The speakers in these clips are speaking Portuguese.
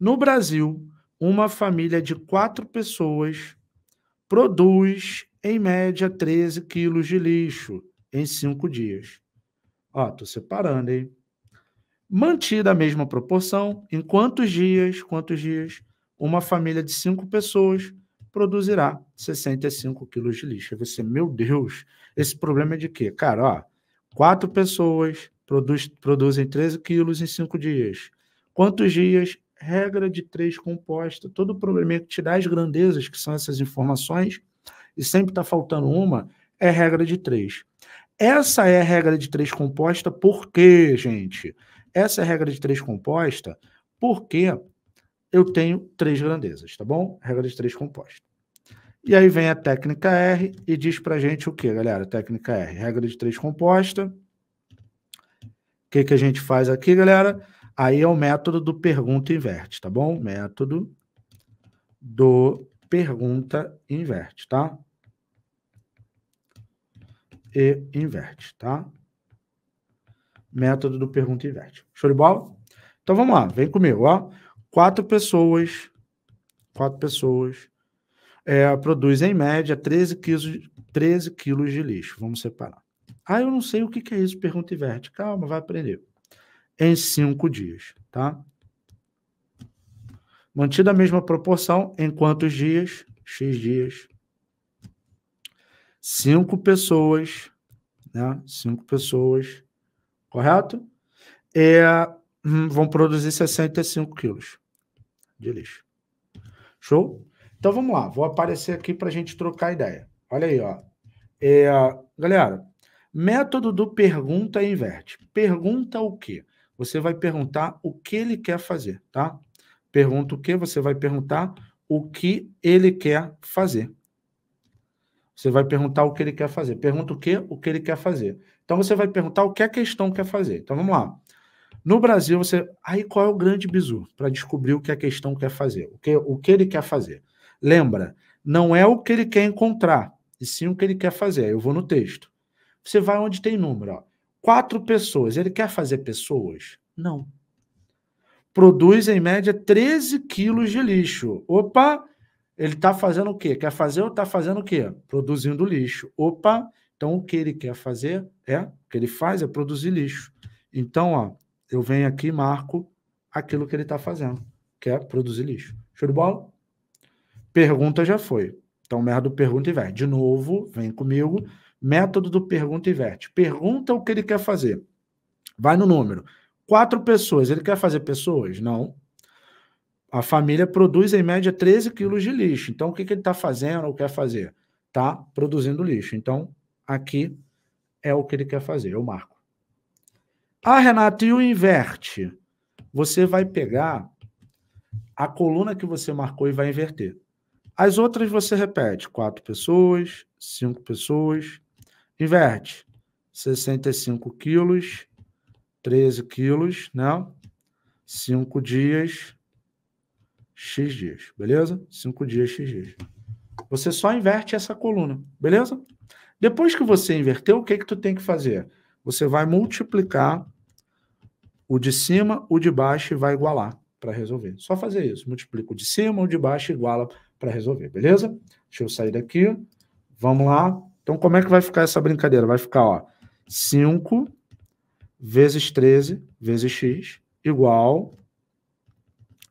No Brasil, uma família de quatro pessoas produz, em média, 13 quilos de lixo em cinco dias. Ó, tô separando, hein? Mantida a mesma proporção, em quantos dias, quantos dias, uma família de cinco pessoas produzirá 65 quilos de lixo. você, meu Deus, esse problema é de quê? Cara, ó, quatro pessoas produz, produzem 13 quilos em cinco dias. Quantos dias? regra de três composta, todo problema que te dá as grandezas, que são essas informações, e sempre está faltando uma, é regra de três. Essa é a regra de três composta, por quê, gente? Essa é a regra de três composta, porque eu tenho três grandezas, tá bom? Regra de três composta. E aí vem a técnica R e diz pra gente o que, galera? Técnica R, regra de três composta. O que, que a gente faz aqui, galera? Aí é o método do pergunta inverte, tá bom? Método do pergunta inverte, tá? E inverte, tá? Método do pergunta inverte. Show de bola? Então vamos lá, vem comigo, ó. Quatro pessoas, quatro pessoas é, produzem em média 13 quilos, 13 quilos de lixo. Vamos separar. Ah, eu não sei o que é isso, pergunta inverte. Calma, vai aprender em cinco dias, tá? Mantida a mesma proporção, em quantos dias? X dias. Cinco pessoas, né? Cinco pessoas, correto? É, hum, vão produzir 65 quilos de lixo. Show? Então vamos lá, vou aparecer aqui para a gente trocar ideia. Olha aí, ó. É, galera, método do pergunta inverte. Pergunta o quê? você vai perguntar o que ele quer fazer, tá? Pergunta o que, você vai perguntar o que ele quer fazer. Você vai perguntar o que ele quer fazer. Pergunta o que, o que ele quer fazer. Então você vai perguntar o que a questão quer fazer. Então vamos lá. No Brasil, você. Aí qual é o grande bizu para descobrir o que a questão quer fazer? O que, o que ele quer fazer? Lembra, não é o que ele quer encontrar, e sim o que ele quer fazer. Eu vou no texto. Você vai onde tem número. Ó quatro pessoas. Ele quer fazer pessoas? Não. Produz, em média, 13 quilos de lixo. Opa, ele está fazendo o quê? Quer fazer ou está fazendo o quê? Produzindo lixo. Opa, então o que ele quer fazer é, o que ele faz é produzir lixo. Então, ó, eu venho aqui e marco aquilo que ele está fazendo, que é produzir lixo. Show de bola? Pergunta já foi. Então, merda, pergunta e vai. De novo, vem comigo Método do pergunta e inverte. Pergunta o que ele quer fazer. Vai no número. Quatro pessoas. Ele quer fazer pessoas? Não. A família produz, em média, 13 quilos de lixo. Então, o que, que ele está fazendo ou quer fazer? Está produzindo lixo. Então, aqui é o que ele quer fazer. Eu marco. Ah, Renato, e o inverte? Você vai pegar a coluna que você marcou e vai inverter. As outras você repete: quatro pessoas, cinco pessoas, Inverte. 65 quilos, 13 quilos, né? 5 dias, X dias, beleza? 5 dias, X dias. Você só inverte essa coluna, beleza? Depois que você inverteu, o que, que tu tem que fazer? Você vai multiplicar o de cima, o de baixo e vai igualar para resolver. Só fazer isso. Multiplica o de cima, o de baixo iguala para resolver, beleza? Deixa eu sair daqui. Vamos lá. Então, como é que vai ficar essa brincadeira? Vai ficar, ó, 5 vezes 13 vezes x igual,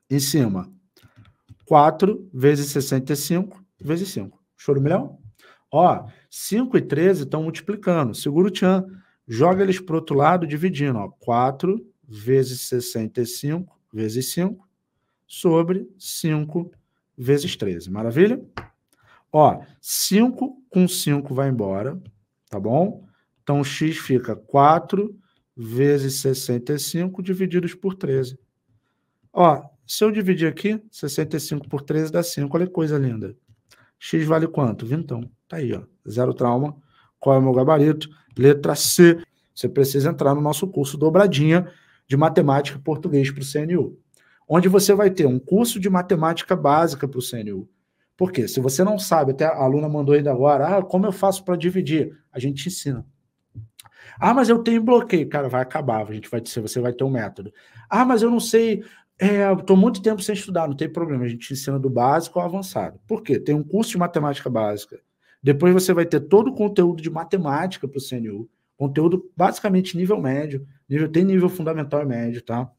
em cima, 4 vezes 65 vezes 5. Choro milhão? Ó, 5 e 13 estão multiplicando. Segura o tchan. Joga eles para o outro lado dividindo. Ó, 4 vezes 65 vezes 5 sobre 5 vezes 13. Maravilha? Ó, 5 com 5 vai embora, tá bom? Então, x fica 4 vezes 65 divididos por 13. Ó, se eu dividir aqui, 65 por 13 dá 5. Olha que coisa linda. X vale quanto? Vintão. Tá aí, ó. Zero trauma. Qual é o meu gabarito? Letra C. Você precisa entrar no nosso curso Dobradinha de Matemática e Português para o CNU, onde você vai ter um curso de matemática básica para o CNU porque se você não sabe, até a aluna mandou ainda agora, ah, como eu faço para dividir? A gente ensina. Ah, mas eu tenho bloqueio, cara, vai acabar, a gente vai dizer, você vai ter um método. Ah, mas eu não sei, estou é, muito tempo sem estudar, não tem problema, a gente ensina do básico ao avançado. Por quê? Tem um curso de matemática básica. Depois você vai ter todo o conteúdo de matemática para o CNU, conteúdo basicamente nível médio, nível, tem nível fundamental e médio, tá?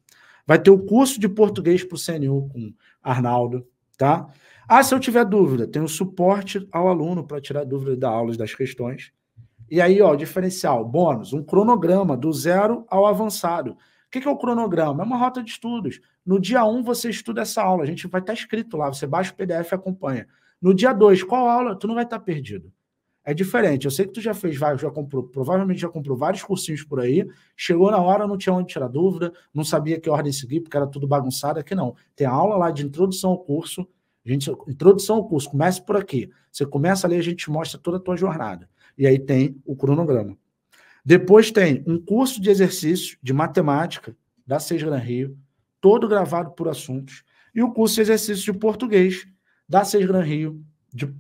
Vai ter o curso de português para o CNU com Arnaldo, Tá? Ah, se eu tiver dúvida, tem o um suporte ao aluno para tirar dúvida da aula das questões. E aí, ó, diferencial, bônus, um cronograma do zero ao avançado. O que, que é o cronograma? É uma rota de estudos. No dia 1, um, você estuda essa aula. A gente vai estar tá escrito lá, você baixa o PDF e acompanha. No dia 2, qual aula? Tu não vai estar tá perdido é diferente. Eu sei que tu já fez vários, já comprou, provavelmente já comprou vários cursinhos por aí, chegou na hora, não tinha onde tirar dúvida, não sabia que ordem seguir, porque era tudo bagunçado. Aqui não. Tem a aula lá de introdução ao curso. Gente, introdução ao curso, comece por aqui. Você começa ali, a gente mostra toda a tua jornada. E aí tem o cronograma. Depois tem um curso de exercício de matemática da Seis Gran Rio, todo gravado por assuntos, e o um curso de exercício de português da Seis Gran Rio de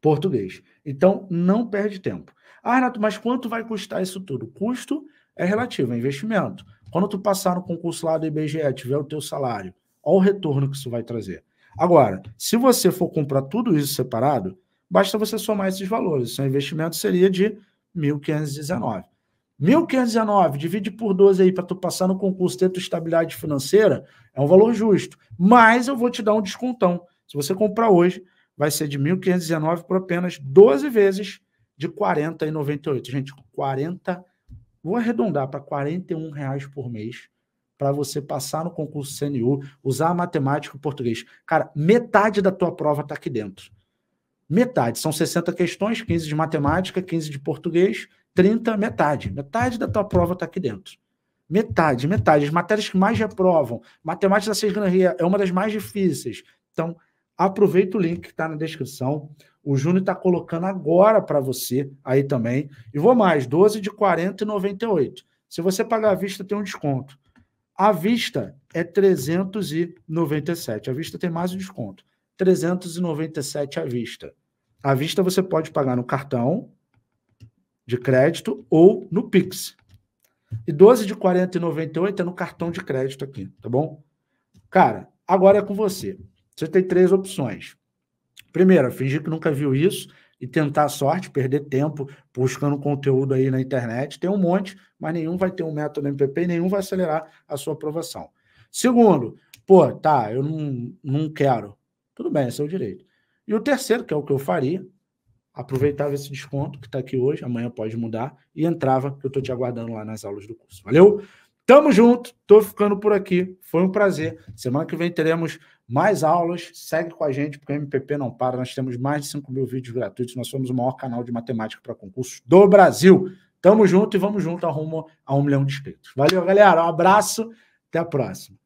português. Então, não perde tempo. Ah, Renato, mas quanto vai custar isso tudo? Custo é relativo, é investimento. Quando tu passar no concurso lá do IBGE, tiver o teu salário, olha o retorno que isso vai trazer. Agora, se você for comprar tudo isso separado, basta você somar esses valores. Seu investimento seria de 1.519. 1.519, divide por 12 aí para tu passar no concurso, ter tua estabilidade financeira, é um valor justo. Mas eu vou te dar um descontão. Se você comprar hoje, vai ser de 1.519 por apenas 12 vezes de 40,98. Gente, 40, vou arredondar para 41 reais por mês para você passar no concurso CNU, usar a matemática e português. Cara, metade da tua prova está aqui dentro. Metade. São 60 questões, 15 de matemática, 15 de português, 30, metade. Metade da tua prova está aqui dentro. Metade, metade. As matérias que mais reprovam. Matemática da cisgranaria é uma das mais difíceis. Então, aproveita o link que está na descrição. O Júnior está colocando agora para você aí também. E vou mais, 12 de 40 e 98. Se você pagar à vista, tem um desconto. À vista é 397. À vista tem mais um desconto. 397 à vista. À vista você pode pagar no cartão de crédito ou no Pix. E 12 de 40 e 98 é no cartão de crédito aqui, tá bom? Cara, agora é com você. Você tem três opções. Primeira, fingir que nunca viu isso e tentar a sorte, perder tempo buscando conteúdo aí na internet. Tem um monte, mas nenhum vai ter um método MPP e nenhum vai acelerar a sua aprovação. Segundo, pô, tá, eu não, não quero. Tudo bem, é seu direito. E o terceiro, que é o que eu faria, aproveitava esse desconto que está aqui hoje, amanhã pode mudar, e entrava, que eu estou te aguardando lá nas aulas do curso. Valeu? Tamo junto, tô ficando por aqui. Foi um prazer. Semana que vem teremos mais aulas. Segue com a gente, porque o MPP não para. Nós temos mais de 5 mil vídeos gratuitos. Nós somos o maior canal de matemática para concursos do Brasil. Tamo junto e vamos junto a a um milhão de inscritos. Valeu, galera. Um abraço. Até a próxima.